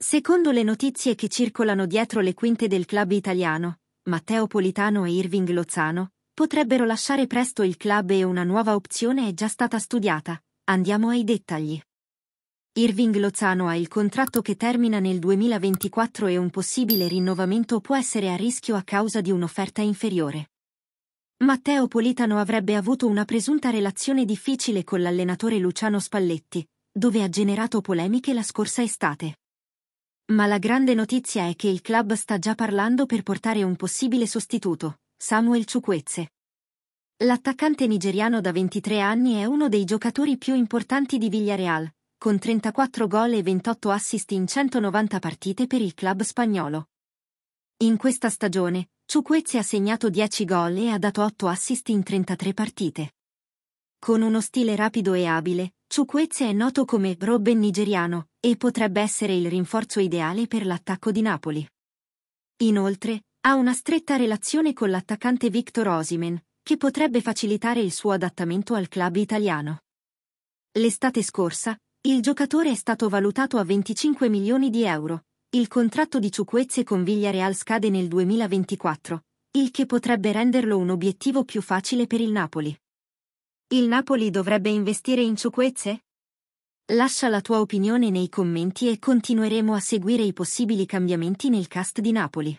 Secondo le notizie che circolano dietro le quinte del club italiano, Matteo Politano e Irving Lozano potrebbero lasciare presto il club e una nuova opzione è già stata studiata. Andiamo ai dettagli. Irving Lozano ha il contratto che termina nel 2024 e un possibile rinnovamento può essere a rischio a causa di un'offerta inferiore. Matteo Politano avrebbe avuto una presunta relazione difficile con l'allenatore Luciano Spalletti, dove ha generato polemiche la scorsa estate. Ma la grande notizia è che il club sta già parlando per portare un possibile sostituto, Samuel Ciuquezze. L'attaccante nigeriano da 23 anni è uno dei giocatori più importanti di Villareal, con 34 gol e 28 assist in 190 partite per il club spagnolo. In questa stagione, Ciuquezze ha segnato 10 gol e ha dato 8 assist in 33 partite. Con uno stile rapido e abile, Ciuquezze è noto come Robben nigeriano e potrebbe essere il rinforzo ideale per l'attacco di Napoli. Inoltre, ha una stretta relazione con l'attaccante Victor Osimen, che potrebbe facilitare il suo adattamento al club italiano. L'estate scorsa, il giocatore è stato valutato a 25 milioni di euro. Il contratto di Ciuquezze con Villareal scade nel 2024, il che potrebbe renderlo un obiettivo più facile per il Napoli. Il Napoli dovrebbe investire in ciuquezze? Lascia la tua opinione nei commenti e continueremo a seguire i possibili cambiamenti nel cast di Napoli.